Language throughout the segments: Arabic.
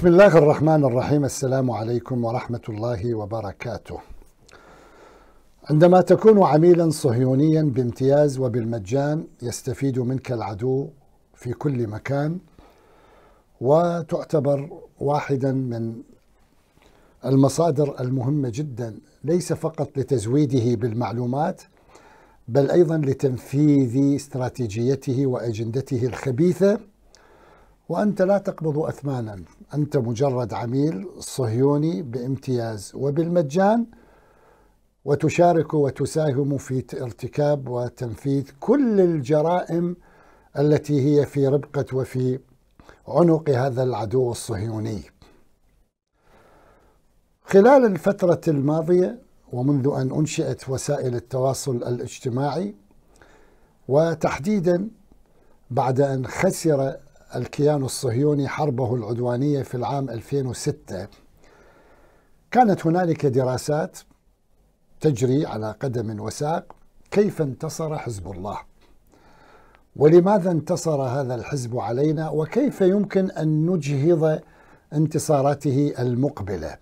بسم الله الرحمن الرحيم السلام عليكم ورحمة الله وبركاته. عندما تكون عميلا صهيونيا بامتياز وبالمجان يستفيد منك العدو في كل مكان وتعتبر واحدا من المصادر المهمة جدا ليس فقط لتزويده بالمعلومات بل ايضا لتنفيذ استراتيجيته واجندته الخبيثه وأنت لا تقبض أثمانا أنت مجرد عميل صهيوني بامتياز وبالمجان وتشارك وتساهم في ارتكاب وتنفيذ كل الجرائم التي هي في ربقة وفي عنق هذا العدو الصهيوني خلال الفترة الماضية ومنذ أن أنشئت وسائل التواصل الاجتماعي وتحديدا بعد أن خسر الكيان الصهيوني حربه العدوانية في العام 2006 كانت هنالك دراسات تجري على قدم وساق كيف انتصر حزب الله ولماذا انتصر هذا الحزب علينا وكيف يمكن أن نجهض انتصاراته المقبلة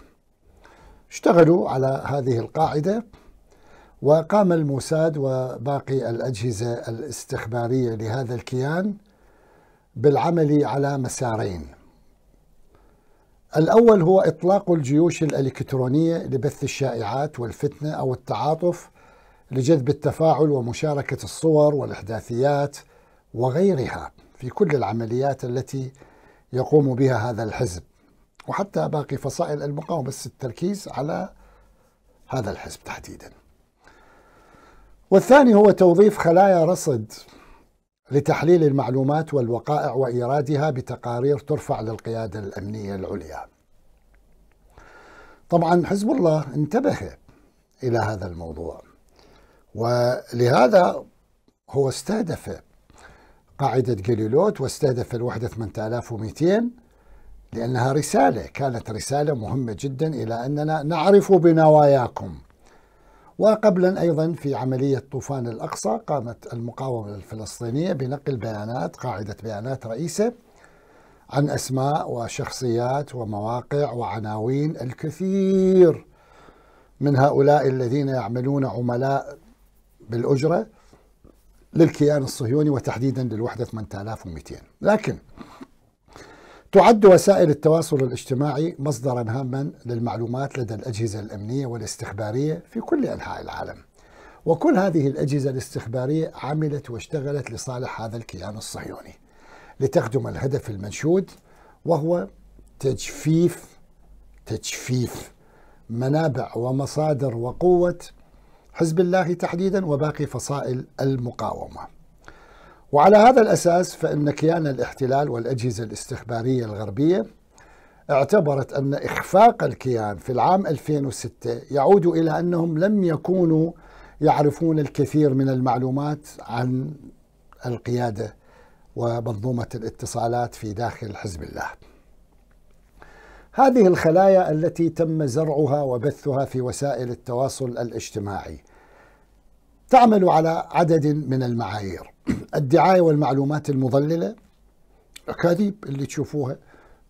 اشتغلوا على هذه القاعدة وقام الموساد وباقي الأجهزة الاستخبارية لهذا الكيان بالعمل على مسارين الأول هو إطلاق الجيوش الإلكترونية لبث الشائعات والفتنة أو التعاطف لجذب التفاعل ومشاركة الصور والإحداثيات وغيرها في كل العمليات التي يقوم بها هذا الحزب وحتى باقي فصائل المقاومة بس التركيز على هذا الحزب تحديدا والثاني هو توظيف خلايا رصد لتحليل المعلومات والوقائع وايرادها بتقارير ترفع للقياده الامنيه العليا. طبعا حزب الله انتبه الى هذا الموضوع ولهذا هو استهدف قاعده جليلوت واستهدف الوحده 8200 لانها رساله كانت رساله مهمه جدا الى اننا نعرف بنواياكم وقبلا أيضا في عملية طوفان الأقصى قامت المقاومة الفلسطينية بنقل بيانات قاعدة بيانات رئيسة عن أسماء وشخصيات ومواقع وعناوين الكثير من هؤلاء الذين يعملون عملاء بالأجرة للكيان الصهيوني وتحديدا للوحدة 8200 لكن تعد وسائل التواصل الاجتماعي مصدرا هاما للمعلومات لدى الأجهزة الأمنية والاستخبارية في كل أنحاء العالم وكل هذه الأجهزة الاستخبارية عملت واشتغلت لصالح هذا الكيان الصهيوني لتخدم الهدف المنشود وهو تجفيف تجفيف منابع ومصادر وقوة حزب الله تحديدا وباقي فصائل المقاومه وعلى هذا الأساس فإن كيان الاحتلال والأجهزة الاستخبارية الغربية اعتبرت أن إخفاق الكيان في العام 2006 يعود إلى أنهم لم يكونوا يعرفون الكثير من المعلومات عن القيادة ومنظومة الاتصالات في داخل حزب الله هذه الخلايا التي تم زرعها وبثها في وسائل التواصل الاجتماعي تعمل على عدد من المعايير الدعايه والمعلومات المضلله اكاذيب اللي تشوفوها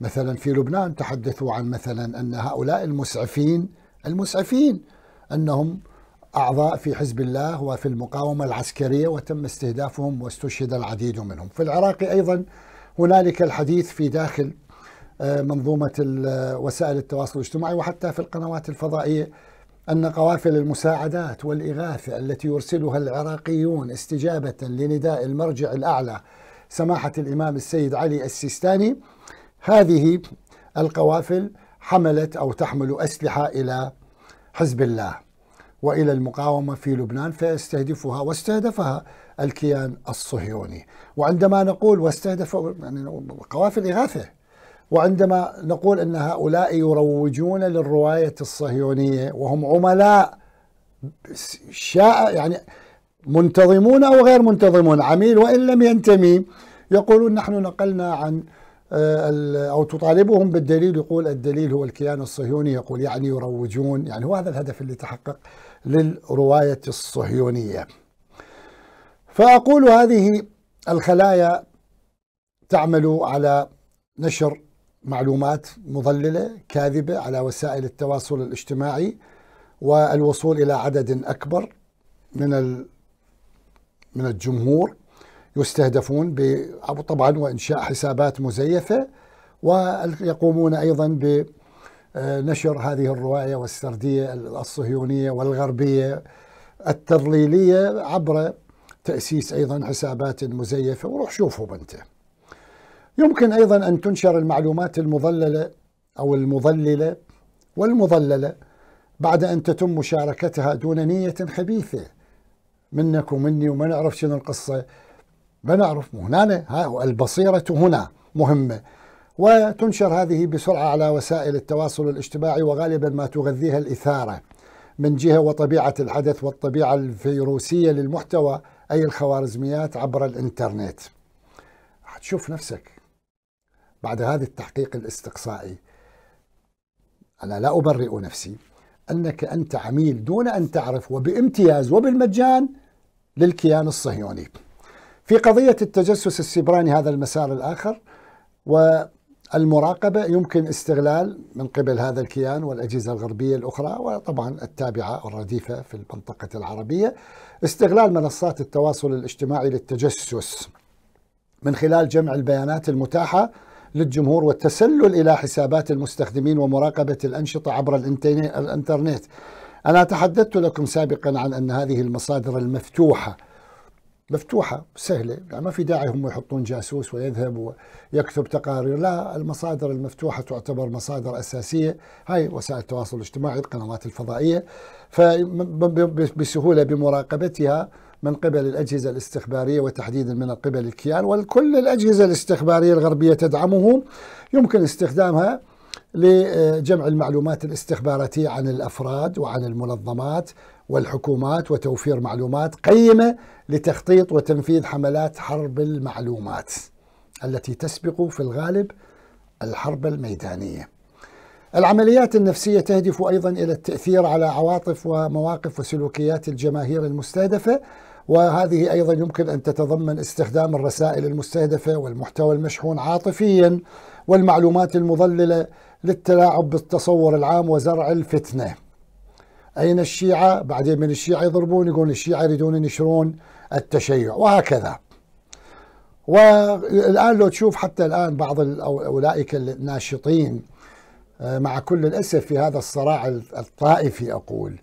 مثلا في لبنان تحدثوا عن مثلا ان هؤلاء المسعفين المسعفين انهم اعضاء في حزب الله وفي المقاومه العسكريه وتم استهدافهم واستشهد العديد منهم. في العراق ايضا هنالك الحديث في داخل آه، منظومه وسائل التواصل الاجتماعي وحتى في القنوات الفضائيه أن قوافل المساعدات والإغاثة التي يرسلها العراقيون استجابة لنداء المرجع الأعلى سماحة الإمام السيد علي السيستاني هذه القوافل حملت أو تحمل أسلحة إلى حزب الله وإلى المقاومة في لبنان فيستهدفها واستهدفها الكيان الصهيوني وعندما نقول واستهدف يعني قوافل إغاثة وعندما نقول ان هؤلاء يروجون للروايه الصهيونيه وهم عملاء شاء يعني منتظمون او غير منتظمون عميل وان لم ينتمي يقولون نحن نقلنا عن آه، او تطالبهم بالدليل يقول الدليل هو الكيان الصهيوني يقول يعني يروجون يعني هو هذا الهدف اللي تحقق للروايه الصهيونيه. فاقول هذه الخلايا تعمل على نشر معلومات مضلله كاذبه على وسائل التواصل الاجتماعي والوصول الى عدد اكبر من من الجمهور يستهدفون طبعا وانشاء حسابات مزيفه ويقومون ايضا بنشر آه، هذه الروايه والسرديه الصهيونيه والغربيه التضليليه عبر تاسيس ايضا حسابات مزيفه وروح شوفهم انت يمكن أيضا أن تنشر المعلومات المضللة أو المضللة والمضللة بعد أن تتم مشاركتها دون نية خبيثة منك ومني وما نعرف شنو القصة ما نعرف هنا البصيرة هنا مهمة وتنشر هذه بسرعة على وسائل التواصل الاجتماعي وغالبا ما تغذيها الإثارة من جهة وطبيعة الحدث والطبيعة الفيروسية للمحتوى أي الخوارزميات عبر الإنترنت راح تشوف نفسك بعد هذا التحقيق الاستقصائي أنا لا أبرئ نفسي أنك أنت عميل دون أن تعرف وبامتياز وبالمجان للكيان الصهيوني في قضية التجسس السبراني هذا المسار الآخر والمراقبة يمكن استغلال من قبل هذا الكيان والأجهزة الغربية الأخرى وطبعا التابعة الرديفة في المنطقة العربية استغلال منصات التواصل الاجتماعي للتجسس من خلال جمع البيانات المتاحة للجمهور والتسلل إلى حسابات المستخدمين ومراقبة الأنشطة عبر الإنترنت أنا تحدثت لكم سابقا عن أن هذه المصادر المفتوحة مفتوحة سهلة يعني ما في داعي هم يحطون جاسوس ويذهب ويكتب تقارير لا المصادر المفتوحة تعتبر مصادر أساسية هاي وسائل التواصل الاجتماعي القنوات الفضائية فبسهولة بمراقبتها من قبل الأجهزة الاستخبارية وتحديدا من قبل الكيان والكل الأجهزة الاستخبارية الغربية تدعمه يمكن استخدامها لجمع المعلومات الاستخباراتية عن الأفراد وعن المنظمات والحكومات وتوفير معلومات قيمة لتخطيط وتنفيذ حملات حرب المعلومات التي تسبق في الغالب الحرب الميدانية العمليات النفسية تهدف أيضا إلى التأثير على عواطف ومواقف وسلوكيات الجماهير المستهدفة وهذه أيضا يمكن أن تتضمن استخدام الرسائل المستهدفة والمحتوى المشحون عاطفيا والمعلومات المضللة للتلاعب بالتصور العام وزرع الفتنة أين الشيعة؟ بعدين من الشيعة يضربون يقولون الشيعة يريدون ينشرون التشيع وهكذا والآن لو تشوف حتى الآن بعض أولئك الناشطين آه، مع كل الأسف في هذا الصراع الطائفي أقول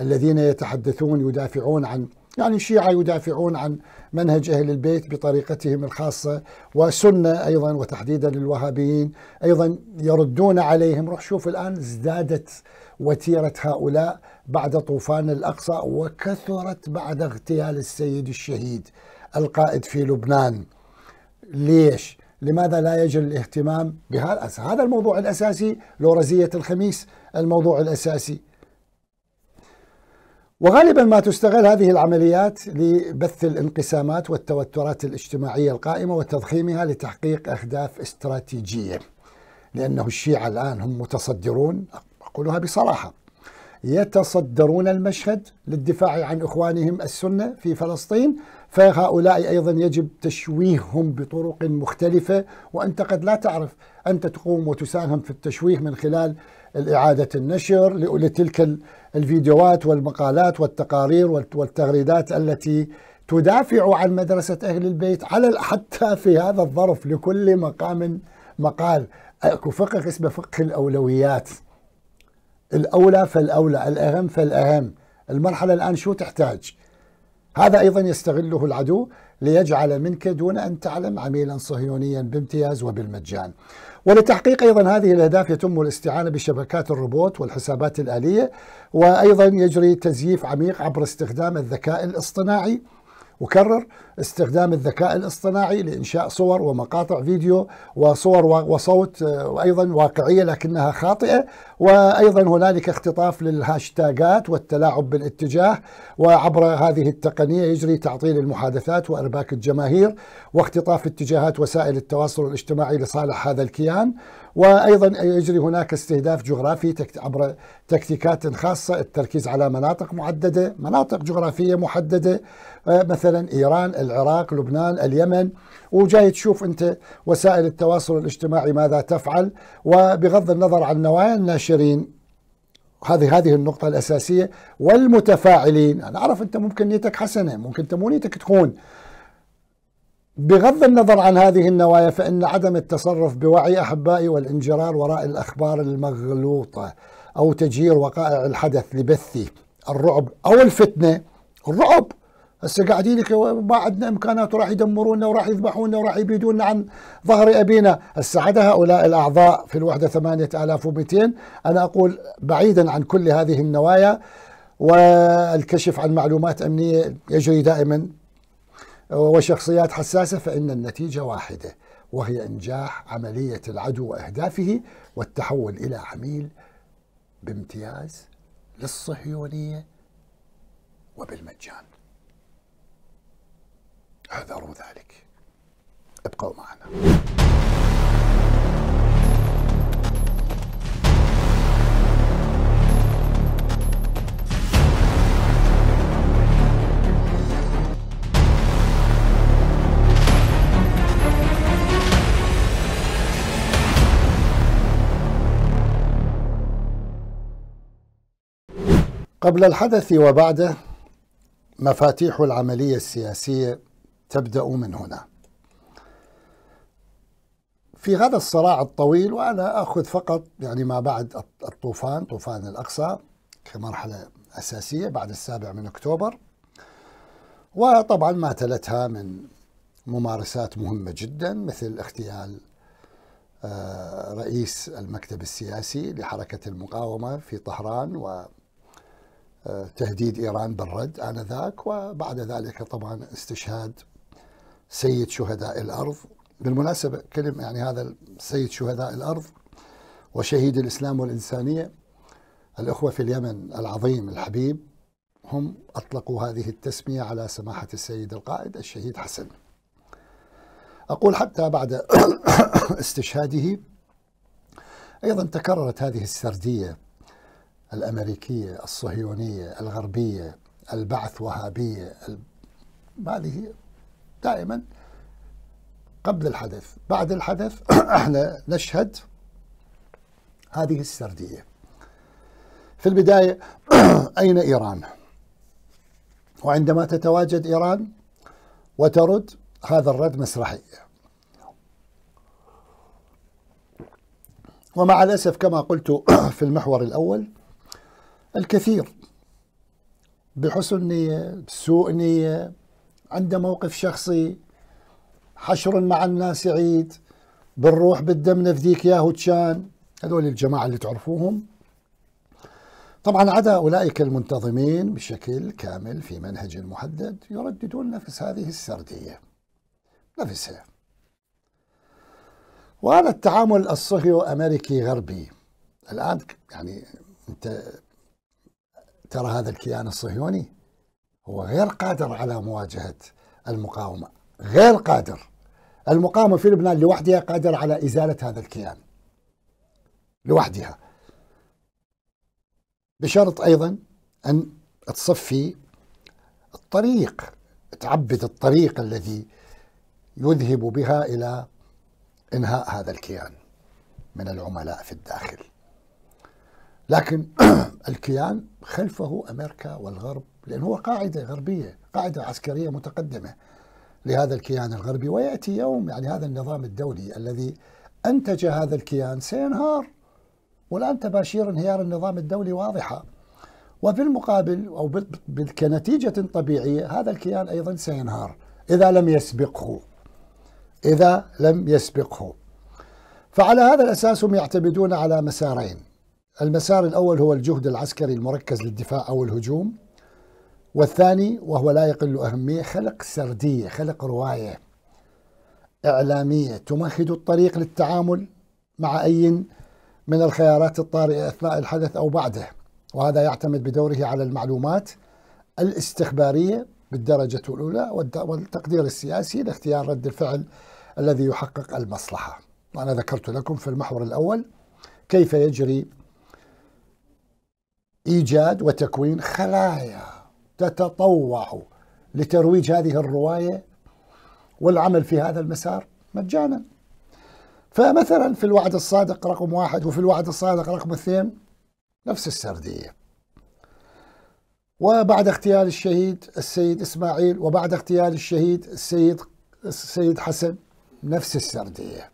الذين يتحدثون يدافعون عن يعني الشيعة يدافعون عن منهج أهل البيت بطريقتهم الخاصة وسنة أيضا وتحديدا الوهابيين أيضا يردون عليهم روح شوف الآن ازدادت وتيرة هؤلاء بعد طوفان الأقصى وكثرت بعد اغتيال السيد الشهيد القائد في لبنان ليش؟ لماذا لا يجري الاهتمام بهذا هذا الموضوع الأساسي لورزية الخميس الموضوع الأساسي وغالبا ما تستغل هذه العمليات لبث الانقسامات والتوترات الاجتماعيه القائمه وتضخيمها لتحقيق اهداف استراتيجيه لانه الشيعه الان هم متصدرون اقولها بصراحه يتصدرون المشهد للدفاع عن اخوانهم السنه في فلسطين فهؤلاء ايضا يجب تشويههم بطرق مختلفه وانت قد لا تعرف انت تقوم وتساهم في التشويه من خلال الإعادة النشر لتلك الفيديوهات والمقالات والتقارير والتغريدات التي تدافع عن مدرسة أهل البيت على حتى في هذا الظرف لكل مقام مقال اكو فقه اسمه فقه الأولويات الأولى فالأولى الأهم فالأهم المرحلة الآن شو تحتاج هذا أيضا يستغله العدو ليجعل منك دون أن تعلم عميلا صهيونيا بامتياز وبالمجان ولتحقيق أيضا هذه الأهداف يتم الاستعانة بشبكات الروبوت والحسابات الآلية وأيضا يجري تزييف عميق عبر استخدام الذكاء الاصطناعي وكرر استخدام الذكاء الاصطناعي لإنشاء صور ومقاطع فيديو وصور وصوت آه، وأيضا واقعية لكنها خاطئة وأيضا هنالك اختطاف للهاشتاجات والتلاعب بالاتجاه وعبر هذه التقنية يجري تعطيل المحادثات وإرباك الجماهير واختطاف اتجاهات وسائل التواصل الاجتماعي لصالح هذا الكيان وايضا يجري هناك استهداف جغرافي عبر تكتيكات خاصه التركيز على مناطق محدده، مناطق جغرافيه محدده آه، مثلا ايران، العراق، لبنان، اليمن وجاي تشوف انت وسائل التواصل الاجتماعي ماذا تفعل وبغض النظر عن نوايا الناشرين هذه هذه النقطة الأساسية والمتفاعلين، أنا أعرف أنت ممكن نيتك حسنة، ممكن أنت مو نيتك تكون بغض النظر عن هذه النوايا فإن عدم التصرف بوعي أحبائي والانجرار وراء الأخبار المغلوطة أو تجير وقائع الحدث لبث الرعب أو الفتنة الرعب هسه قاعدين لك ما عندنا امكانات وراح يدمرونا وراح يذبحونا وراح يبيدونا عن ظهر ابينا، هسه عدا هؤلاء الاعضاء في الوحده 8200 انا اقول بعيدا عن كل هذه النوايا والكشف عن معلومات امنيه يجري دائما وشخصيات حساسة فإن النتيجة واحدة وهي إنجاح عملية العدو وأهدافه والتحول إلى عميل بامتياز للصهيونية وبالمجان احذروا ذلك ابقوا معنا قبل الحدث وبعده مفاتيح العملية السياسية تبدأ من هنا. في هذا الصراع الطويل وأنا آخذ فقط يعني ما بعد الطوفان طوفان الأقصى كمرحلة أساسية بعد السابع من أكتوبر وطبعا ما تلتها من ممارسات مهمة جدا مثل اغتيال آه، رئيس المكتب السياسي لحركة المقاومة في طهران و تهديد إيران بالرد آنذاك وبعد ذلك طبعا استشهاد سيد شهداء الأرض بالمناسبة كلم يعني هذا سيد شهداء الأرض وشهيد الإسلام والإنسانية الأخوة في اليمن العظيم الحبيب هم أطلقوا هذه التسمية على سماحة السيد القائد الشهيد حسن أقول حتى بعد استشهاده أيضا تكررت هذه السردية الأمريكية الصهيونية الغربية البعث وهابية هذه دائما قبل الحدث بعد الحدث احنا نشهد هذه السردية في البداية أين إيران؟ وعندما تتواجد إيران وترد هذا الرد مسرحي ومع الأسف كما قلت في المحور الأول الكثير بحسن نية بسوء نية عنده موقف شخصي حشر مع الناس عيد بالروح بالدم نفديك يا هوتشان هذول الجماعة اللي تعرفوهم طبعا عدا أولئك المنتظمين بشكل كامل في منهج محدد يرددون نفس هذه السردية نفسها وهذا التعامل الصهيو أمريكي غربي الآن يعني أنت ترى هذا الكيان الصهيوني هو غير قادر على مواجهة المقاومة غير قادر المقاومة في لبنان لوحدها قادرة على إزالة هذا الكيان لوحدها بشرط أيضا أن تصفي الطريق تعبد الطريق الذي يذهب بها إلى إنهاء هذا الكيان من العملاء في الداخل لكن الكيان خلفه امريكا والغرب لان هو قاعده غربيه، قاعده عسكريه متقدمه لهذا الكيان الغربي وياتي يوم يعني هذا النظام الدولي الذي انتج هذا الكيان سينهار والان تباشير انهيار النظام الدولي واضحه وفي المقابل او كنتيجه طبيعيه هذا الكيان ايضا سينهار اذا لم يسبقه اذا لم يسبقه فعلى هذا الاساس هم يعتمدون على مسارين المسار الأول هو الجهد العسكري المركز للدفاع أو الهجوم والثاني وهو لا يقل أهمية خلق سردية خلق رواية إعلامية تمهد الطريق للتعامل مع أي من الخيارات الطارئة أثناء الحدث أو بعده وهذا يعتمد بدوره على المعلومات الاستخبارية بالدرجة الأولى والتقدير السياسي لاختيار رد الفعل الذي يحقق المصلحة وأنا ذكرت لكم في المحور الأول كيف يجري إيجاد وتكوين خلايا تتطوع لترويج هذه الرواية والعمل في هذا المسار مجانا فمثلا في الوعد الصادق رقم واحد وفي الوعد الصادق رقم اثنين نفس السردية وبعد اغتيال الشهيد السيد إسماعيل وبعد اغتيال الشهيد السيد السيد حسن نفس السردية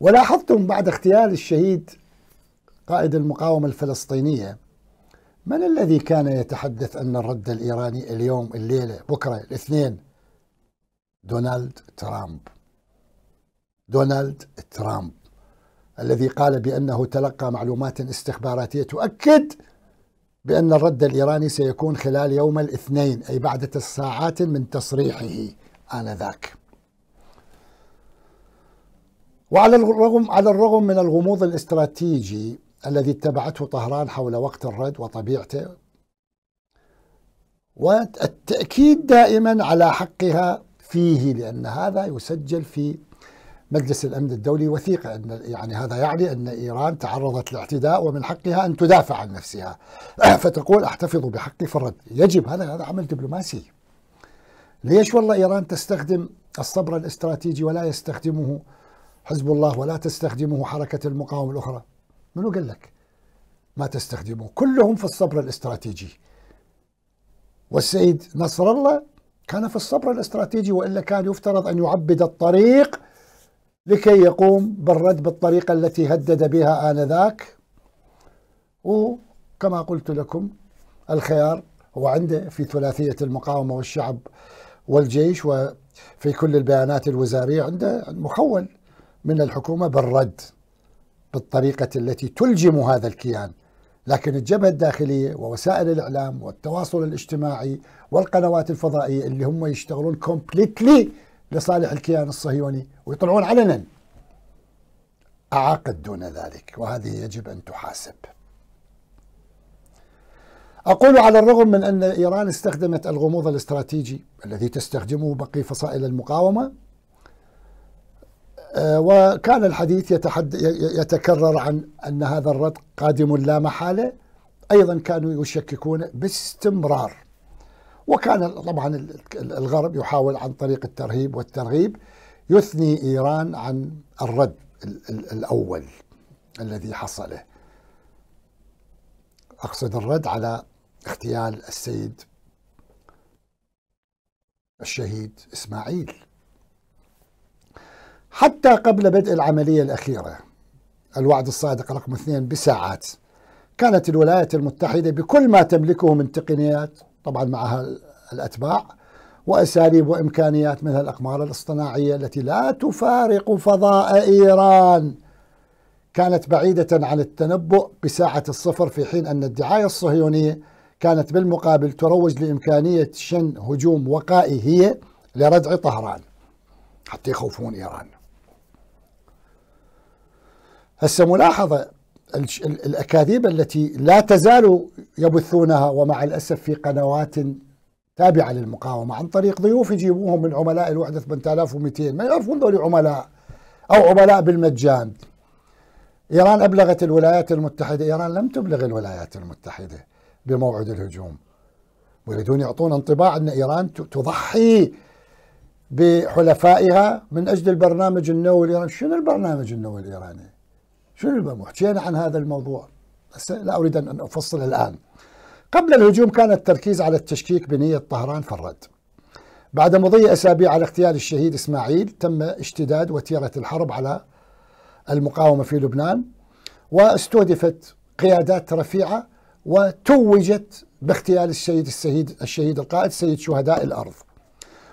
ولاحظتم بعد اغتيال الشهيد قائد المقاومة الفلسطينية من الذي كان يتحدث أن الرد الإيراني اليوم الليلة بكرة الاثنين دونالد ترامب دونالد ترامب الذي قال بأنه تلقى معلومات استخباراتية تؤكد بأن الرد الإيراني سيكون خلال يوم الاثنين أي بعد ساعات من تصريحه آنذاك وعلى الرغم على الرغم من الغموض الاستراتيجي الذي اتبعته طهران حول وقت الرد وطبيعته والتأكيد دائما على حقها فيه لأن هذا يسجل في مجلس الأمن الدولي وثيقة أن يعني هذا يعني أن إيران تعرضت لاعتداء ومن حقها أن تدافع عن نفسها فتقول أحتفظ بحقي في الرد يجب هذا هذا عمل دبلوماسي ليش والله إيران تستخدم الصبر الاستراتيجي ولا يستخدمه حزب الله ولا تستخدمه حركة المقاومة الأخرى منو قال لك ما تستخدموه كلهم في الصبر الاستراتيجي والسيد نصر الله كان في الصبر الاستراتيجي وإلا كان يفترض أن يعبد الطريق لكي يقوم بالرد بالطريقة التي هدد بها آنذاك وكما قلت لكم الخيار هو عنده في ثلاثية المقاومة والشعب والجيش وفي كل البيانات الوزارية عنده مخول من الحكومة بالرد بالطريقة التي تلجم هذا الكيان لكن الجبهة الداخلية ووسائل الإعلام والتواصل الاجتماعي والقنوات الفضائية اللي هم يشتغلون كومبليتلي لصالح الكيان الصهيوني ويطلعون علنا أعاقد دون ذلك وهذه يجب أن تحاسب أقول على الرغم من أن إيران استخدمت الغموض الاستراتيجي الذي تستخدمه بقي فصائل المقاومة آه، وكان الحديث يتحد يتكرر عن أن هذا الرد قادم لا محالة أيضا كانوا يشككون باستمرار وكان طبعا الغرب يحاول عن طريق الترهيب والترغيب يثني إيران عن الرد الأول الذي حصله أقصد الرد على اغتيال السيد الشهيد إسماعيل حتى قبل بدء العملية الأخيرة الوعد الصادق رقم اثنين بساعات كانت الولايات المتحدة بكل ما تملكه من تقنيات طبعا معها الأتباع وأساليب وإمكانيات مثل الأقمار الاصطناعية التي لا تفارق فضاء إيران كانت بعيدة عن التنبؤ بساعة الصفر في حين أن الدعاية الصهيونية كانت بالمقابل تروج لإمكانية شن هجوم وقائي هي لردع طهران حتى يخوفون إيران هسه ملاحظة الأكاذيب التي لا تزال يبثونها ومع الأسف في قنوات تابعة للمقاومة عن طريق ضيوف يجيبوهم من عملاء الوحدة 8200 ما يعرفون ذول عملاء أو عملاء بالمجان إيران أبلغت الولايات المتحدة إيران لم تبلغ الولايات المتحدة بموعد الهجوم ويريدون يعطون انطباع أن إيران تضحي بحلفائها من أجل البرنامج النووي الإيراني شنو البرنامج النووي الإيراني شنو المهم؟ حكينا عن هذا الموضوع بس لا أريد أن أفصل الآن قبل الهجوم كان التركيز على التشكيك بنية طهران في الرد بعد مضي أسابيع على اغتيال الشهيد إسماعيل تم اشتداد وتيرة الحرب على المقاومة في لبنان واستهدفت قيادات رفيعة وتوجت باغتيال السيد الشهيد الشهيد القائد سيد شهداء الأرض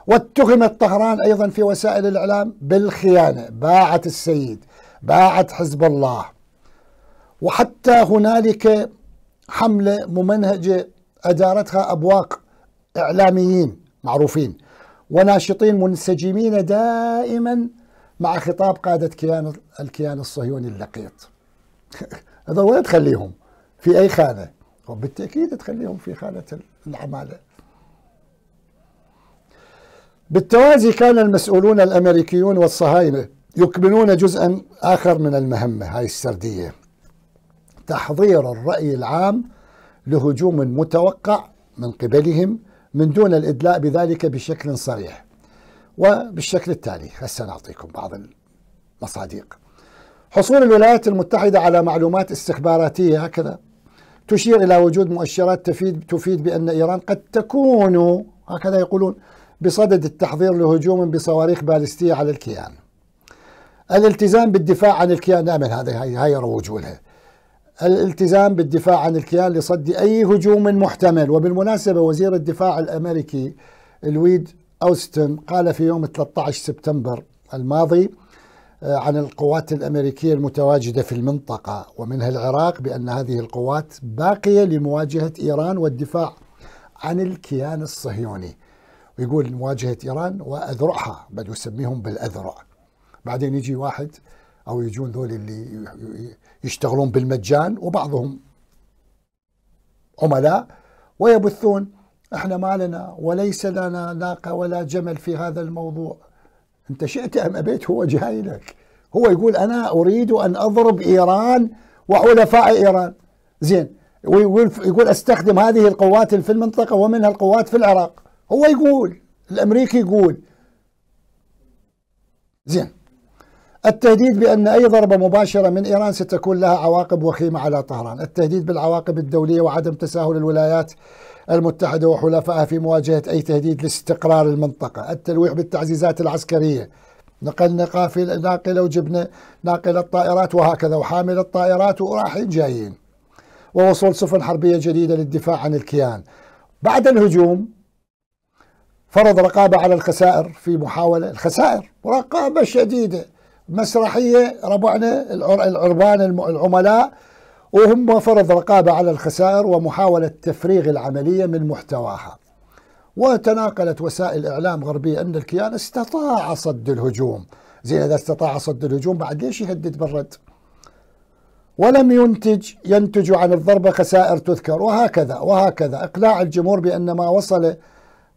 واتهمت طهران أيضا في وسائل الإعلام بالخيانة باعت السيد باعت حزب الله وحتى هنالك حملة ممنهجة أدارتها أبواق إعلاميين معروفين وناشطين منسجمين دائما مع خطاب قادة كيان الكيان الصهيوني اللقيط هذا وين تخليهم في أي خانة وبالتأكيد تخليهم في خانة العمالة بالتوازي كان المسؤولون الأمريكيون والصهاينة يكملون جزءا آخر من المهمة هاي السردية تحضير الرأي العام لهجوم متوقع من قبلهم من دون الإدلاء بذلك بشكل صريح وبالشكل التالي هسه نعطيكم بعض المصادق حصول الولايات المتحدة على معلومات استخباراتية هكذا تشير إلى وجود مؤشرات تفيد تفيد بأن إيران قد تكون هكذا يقولون بصدد التحضير لهجوم بصواريخ بالستية على الكيان الالتزام بالدفاع عن الكيان دائما هذه هي روج لها الالتزام بالدفاع عن الكيان لصد اي هجوم محتمل وبالمناسبه وزير الدفاع الامريكي لويد اوستن قال في يوم 13 سبتمبر الماضي آه، عن القوات الامريكيه المتواجده في المنطقه ومنها العراق بان هذه القوات باقيه لمواجهه ايران والدفاع عن الكيان الصهيوني ويقول مواجهه ايران واذرعها بل يسميهم بالاذرع بعدين يجي واحد او يجون ذول اللي يشتغلون بالمجان وبعضهم عملاء ويبثون احنا ما لنا وليس لنا ناقه ولا جمل في هذا الموضوع انت شئت ام ابيت هو جاي لك هو يقول انا اريد ان اضرب ايران وحلفاء ايران زين ويقول استخدم هذه القوات في المنطقه ومنها القوات في العراق هو يقول الامريكي يقول زين التهديد بأن أي ضربة مباشرة من إيران ستكون لها عواقب وخيمة على طهران التهديد بالعواقب الدولية وعدم تساهل الولايات المتحدة وحلفائها في مواجهة أي تهديد لاستقرار المنطقة التلويح بالتعزيزات العسكرية نقلنا قافلة ناقلة وجبنا ناقلة طائرات وهكذا وحاملة طائرات ورايحين جايين ووصول سفن حربية جديدة للدفاع عن الكيان بعد الهجوم فرض رقابة على الخسائر في محاولة الخسائر رقابة شديدة مسرحية ربعنا العربان العملاء وهم فرض رقابة على الخسائر ومحاولة تفريغ العملية من محتواها وتناقلت وسائل إعلام غربية أن الكيان استطاع صد الهجوم زين إذا استطاع صد الهجوم بعد ليش يهدد بالرد ولم ينتج ينتج عن الضربة خسائر تذكر وهكذا وهكذا إقلاع الجمهور بأن ما وصل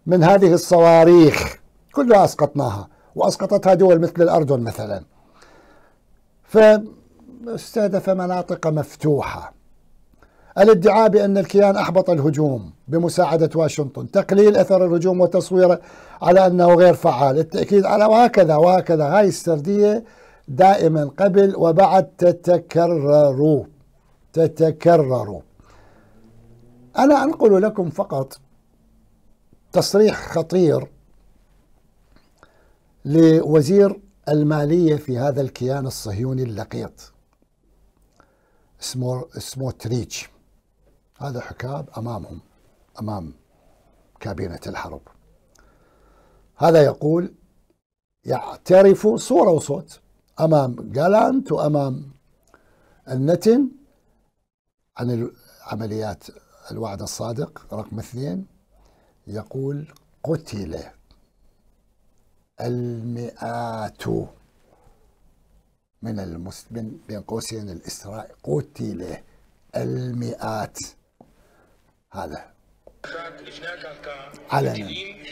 من هذه الصواريخ كلها أسقطناها وأسقطتها دول مثل الأردن مثلاً فاستهدف مناطق مفتوحة الادعاء بأن الكيان أحبط الهجوم بمساعدة واشنطن تقليل أثر الهجوم وتصويره على أنه غير فعال التأكيد على وهكذا وهكذا هاي السردية دائما قبل وبعد تتكرر تتكرر أنا أنقل لكم فقط تصريح خطير لوزير المالية في هذا الكيان الصهيوني اللقيط اسمه سموتريتش هذا حكاب أمامهم أمام كابينة الحرب هذا يقول يعترف صورة وصوت أمام جالانت وأمام النتن عن عمليات الوعد الصادق رقم اثنين يقول قتل المئات من المسلمين بين قوسين الإسراء قتل المئات هذا علنا نعم.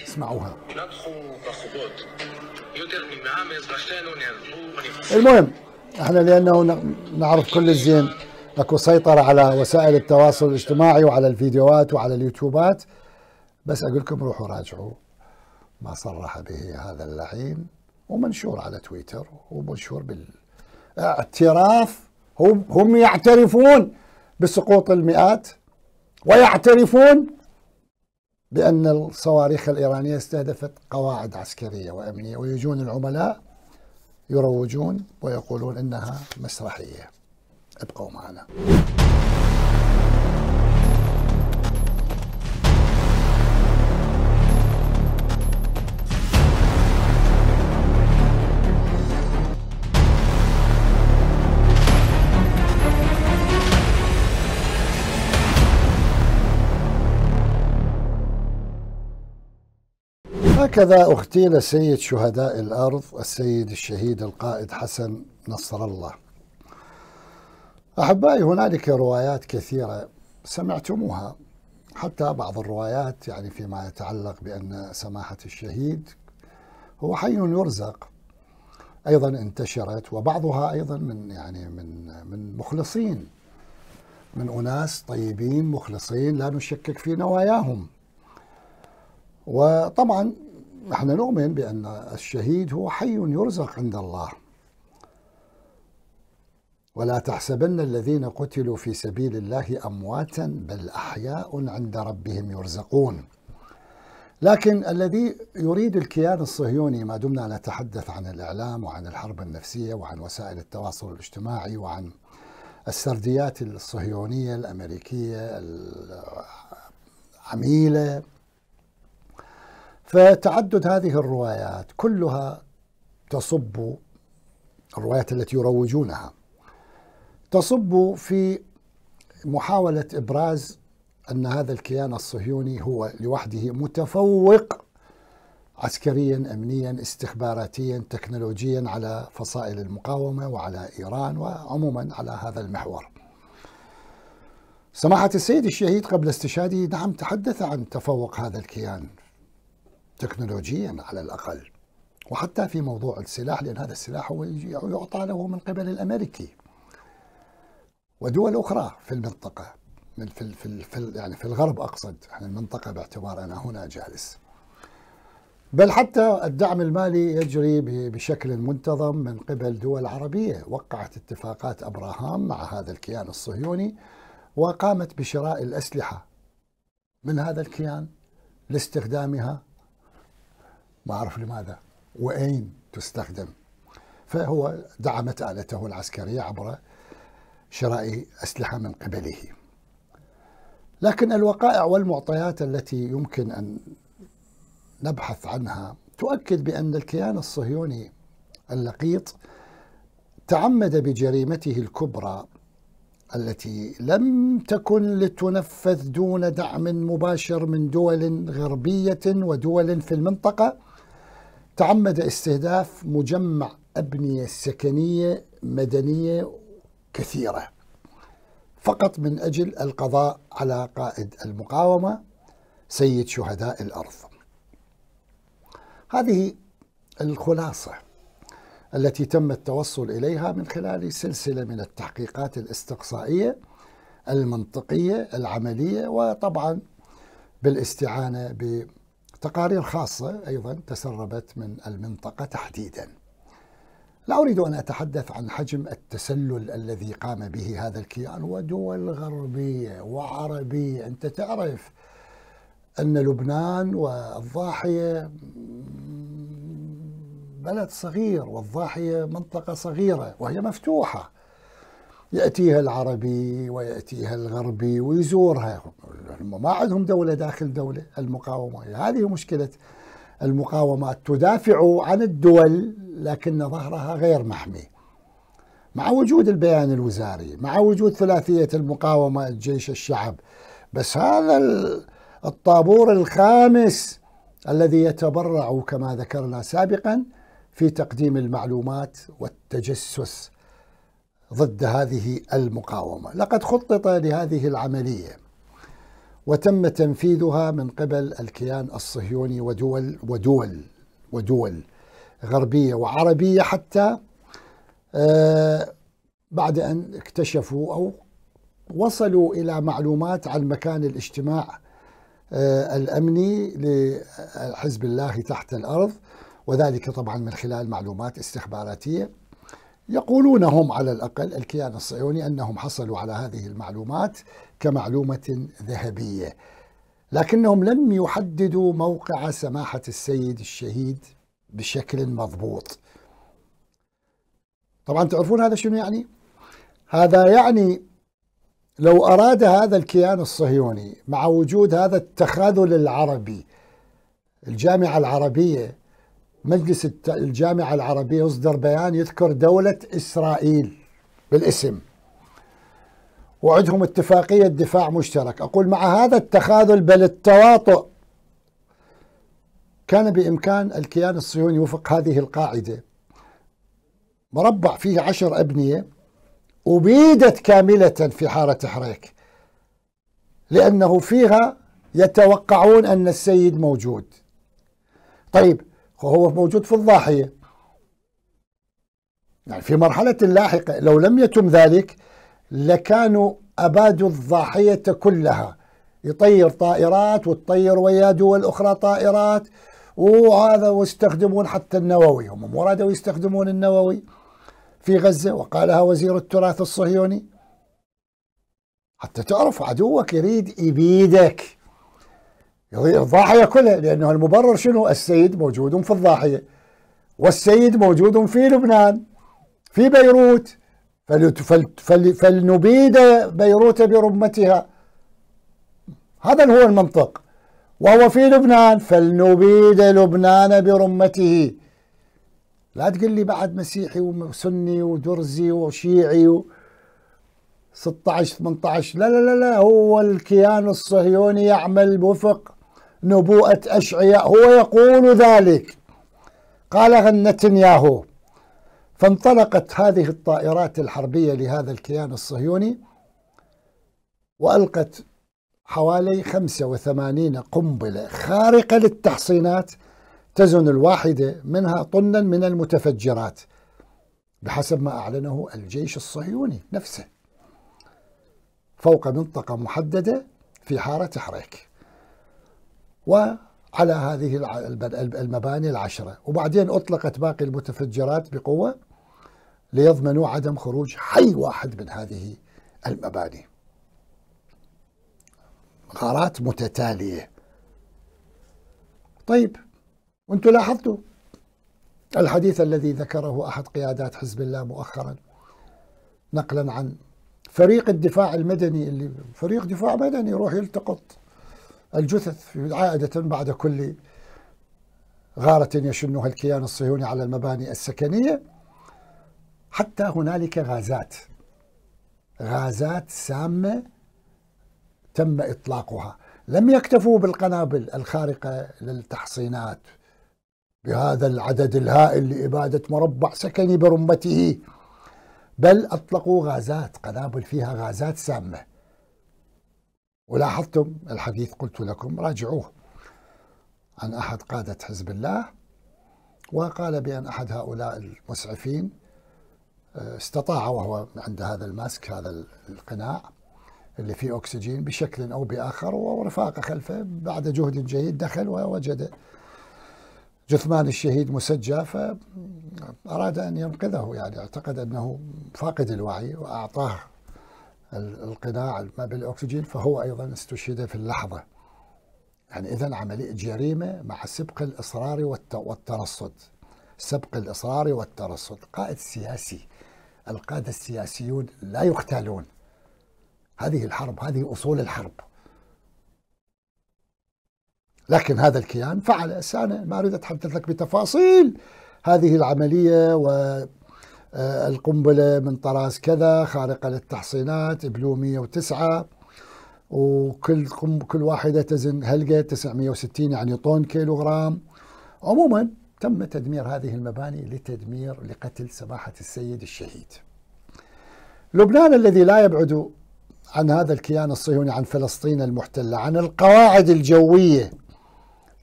اسمعوها المهم احنا لانه نعرف كل الزين اكو سيطره على وسائل التواصل الاجتماعي وعلى الفيديوهات وعلى اليوتيوبات بس اقول لكم روحوا راجعوا ما صرح به هذا اللعين ومنشور على تويتر ومنشور بالاعتراف هم هم يعترفون بسقوط المئات ويعترفون بأن الصواريخ الإيرانية استهدفت قواعد عسكرية وأمنية ويجون العملاء يروجون ويقولون إنها مسرحية ابقوا معنا هكذا اغتيل سيد شهداء الارض السيد الشهيد القائد حسن نصر الله. احبائي هنالك روايات كثيره سمعتموها حتى بعض الروايات يعني فيما يتعلق بان سماحه الشهيد هو حي يرزق ايضا انتشرت وبعضها ايضا من يعني من من مخلصين من اناس طيبين مخلصين لا نشكك في نواياهم وطبعا نحن نؤمن بأن الشهيد هو حي يرزق عند الله ولا تحسبن الذين قتلوا في سبيل الله أمواتا بل أحياء عند ربهم يرزقون لكن الذي يريد الكيان الصهيوني ما دمنا نتحدث عن الإعلام وعن الحرب النفسية وعن وسائل التواصل الاجتماعي وعن السرديات الصهيونية الأمريكية العميلة فتعدد هذه الروايات كلها تصب الروايات التي يروجونها تصب في محاولة إبراز أن هذا الكيان الصهيوني هو لوحده متفوق عسكريا امنيا استخباراتيا تكنولوجيا على فصائل المقاومه وعلى ايران وعموما على هذا المحور. سماحه السيد الشهيد قبل استشهاده نعم تحدث عن تفوق هذا الكيان تكنولوجيا على الأقل وحتى في موضوع السلاح لأن هذا السلاح هو يعطى له من قبل الأمريكي ودول أخرى في المنطقة من في في في يعني في الغرب أقصد احنا يعني المنطقة باعتبار أنا هنا جالس بل حتى الدعم المالي يجري بشكل منتظم من قبل دول عربية وقعت اتفاقات أبراهام مع هذا الكيان الصهيوني وقامت بشراء الأسلحة من هذا الكيان لاستخدامها ما أعرف لماذا وأين تستخدم فهو دعمت آلته العسكرية عبر شراء أسلحة من قبله لكن الوقائع والمعطيات التي يمكن أن نبحث عنها تؤكد بأن الكيان الصهيوني اللقيط تعمد بجريمته الكبرى التي لم تكن لتنفذ دون دعم مباشر من دول غربيه ودول في المنطقه تعمد استهداف مجمع أبنية سكنية مدنية كثيرة فقط من أجل القضاء على قائد المقاومة سيد شهداء الأرض هذه الخلاصة التي تم التوصل إليها من خلال سلسلة من التحقيقات الاستقصائية المنطقية العملية وطبعا بالاستعانة ب تقارير خاصة أيضا تسربت من المنطقة تحديدا لا أريد أن أتحدث عن حجم التسلل الذي قام به هذا الكيان ودول غربية وعربية أنت تعرف أن لبنان والضاحية بلد صغير والضاحية منطقة صغيرة وهي مفتوحة ياتيها العربي وياتيها الغربي ويزورها هم ما عندهم دوله داخل دوله المقاومه هذه مشكله المقاومه تدافع عن الدول لكن ظهرها غير محمي مع وجود البيان الوزاري مع وجود ثلاثيه المقاومه الجيش الشعب بس هذا الطابور الخامس الذي يتبرع كما ذكرنا سابقا في تقديم المعلومات والتجسس ضد هذه المقاومه لقد خطط لهذه العمليه وتم تنفيذها من قبل الكيان الصهيوني ودول ودول ودول غربيه وعربيه حتى آه، بعد ان اكتشفوا او وصلوا الى معلومات عن مكان الاجتماع آه، الامني لحزب الله تحت الارض وذلك طبعا من خلال معلومات استخباراتيه يقولون هم على الأقل الكيان الصهيوني أنهم حصلوا على هذه المعلومات كمعلومة ذهبية لكنهم لم يحددوا موقع سماحة السيد الشهيد بشكل مضبوط طبعا تعرفون هذا شنو يعني؟ هذا يعني لو أراد هذا الكيان الصهيوني مع وجود هذا التخاذل العربي الجامعة العربية مجلس الجامعة العربية يصدر بيان يذكر دولة إسرائيل بالاسم وعندهم اتفاقية دفاع مشترك أقول مع هذا التخاذل بل التواطؤ كان بإمكان الكيان الصهيوني وفق هذه القاعدة مربع فيه عشر أبنية أبيدت كاملة في حارة حريك لأنه فيها يتوقعون أن السيد موجود طيب وهو موجود في الضاحية يعني في مرحلة لاحقة لو لم يتم ذلك لكانوا أبادوا الضاحية كلها يطير طائرات وتطير ويا دول أخرى طائرات وهذا ويستخدمون حتى النووي هم مو رادوا يستخدمون النووي في غزة وقالها وزير التراث الصهيوني حتى تعرف عدوك يريد يبيدك الضاحية كلها لأنه المبرر شنو السيد موجود في الضاحية والسيد موجود في لبنان في بيروت فلنبيد بيروت برمتها هذا هو المنطق وهو في لبنان فلنبيد لبنان برمته لا تقول لي بعد مسيحي وسني ودرزي وشيعي و 16 18 لا لا لا لا هو الكيان الصهيوني يعمل وفق نبوءة أشعياء هو يقول ذلك قال نتنياهو فانطلقت هذه الطائرات الحربية لهذا الكيان الصهيوني وألقت حوالي 85 قنبلة خارقة للتحصينات تزن الواحدة منها طنا من المتفجرات بحسب ما أعلنه الجيش الصهيوني نفسه فوق منطقة محددة في حارة حريك وعلى هذه المباني العشرة وبعدين أطلقت باقي المتفجرات بقوة ليضمنوا عدم خروج حي واحد من هذه المباني غارات متتالية طيب وانتم لاحظتوا الحديث الذي ذكره أحد قيادات حزب الله مؤخرا نقلا عن فريق الدفاع المدني اللي فريق دفاع مدني يروح يلتقط الجثث عادة بعد كل غارة يشنها الكيان الصهيوني على المباني السكنية حتى هنالك غازات غازات سامة تم إطلاقها لم يكتفوا بالقنابل الخارقة للتحصينات بهذا العدد الهائل لإبادة مربع سكني برمته بل أطلقوا غازات قنابل فيها غازات سامة ولاحظتم الحديث قلت لكم راجعوه عن أحد قادة حزب الله وقال بأن أحد هؤلاء المسعفين آه، استطاع وهو عند هذا الماسك هذا القناع اللي فيه أكسجين بشكل أو بآخر ورفاقه خلفه بعد جهد جيد دخل ووجد جثمان الشهيد مسجى فأراد أن ينقذه يعني اعتقد أنه فاقد الوعي وأعطاه القناع ما بالأكسجين فهو أيضا استشهد في اللحظة يعني إذا عملية جريمة مع سبق الإصرار والترصد سبق الإصرار والترصد قائد سياسي القادة السياسيون لا يقتلون. هذه الحرب هذه أصول الحرب لكن هذا الكيان فعل أنا ما أريد أتحدث لك بتفاصيل هذه العملية و آه، القنبلة من طراز كذا خارقة للتحصينات بلو 109 وكل كل واحدة تزن هلقة 960 يعني طن كيلوغرام عموما تم تدمير هذه المباني لتدمير لقتل سماحة السيد الشهيد لبنان الذي لا يبعد عن هذا الكيان الصهيوني عن فلسطين المحتلة عن القواعد الجوية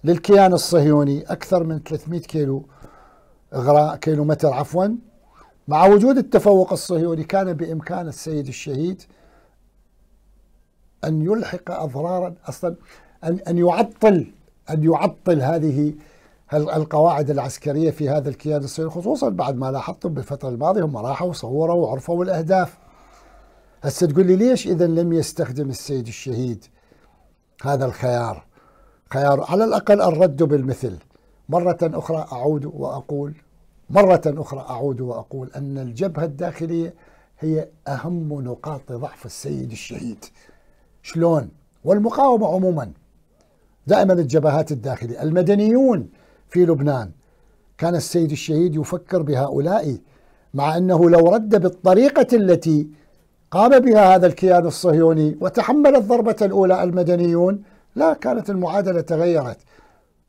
للكيان الصهيوني أكثر من 300 كيلو غراء كيلو متر عفواً مع وجود التفوق الصهيوني كان بإمكان السيد الشهيد أن يلحق أضرارا أصلا أن أن يعطل أن يعطل هذه القواعد العسكرية في هذا الكيان الصهيوني خصوصا بعد ما لاحظتم بالفترة الماضية هم راحوا وصوروا وعرفوا الأهداف هسه تقول لي ليش إذا لم يستخدم السيد الشهيد هذا الخيار خيار على الأقل الرد بالمثل مرة أخرى أعود وأقول مرة أخرى أعود وأقول أن الجبهة الداخلية هي أهم نقاط ضعف السيد الشهيد شلون؟ والمقاومة عموما دائما الجبهات الداخلية المدنيون في لبنان كان السيد الشهيد يفكر بهؤلاء مع أنه لو رد بالطريقة التي قام بها هذا الكيان الصهيوني وتحمل الضربة الأولى المدنيون لا كانت المعادلة تغيرت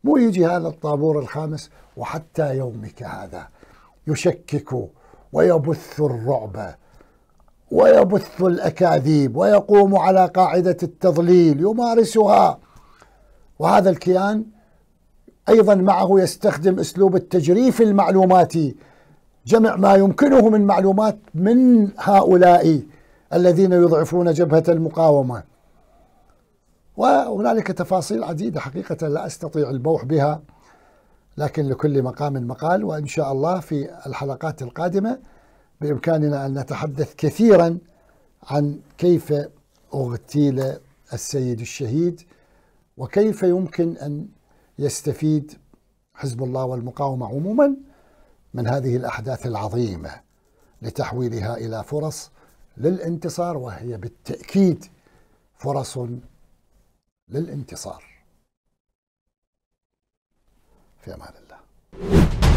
مو يجي هذا الطابور الخامس وحتى يومك هذا يشكك ويبث الرعب ويبث الاكاذيب ويقوم على قاعده التضليل يمارسها وهذا الكيان ايضا معه يستخدم اسلوب التجريف المعلوماتي جمع ما يمكنه من معلومات من هؤلاء الذين يضعفون جبهه المقاومه وهنالك تفاصيل عديدة حقيقة لا أستطيع البوح بها لكن لكل مقام مقال وإن شاء الله في الحلقات القادمة بإمكاننا أن نتحدث كثيرا عن كيف اغتيل السيد الشهيد وكيف يمكن ان يستفيد حزب الله والمقاومه عموما من هذه الاحداث العظيمه لتحويلها الى فرص للانتصار وهي بالتاكيد فرص للانتصار في امان الله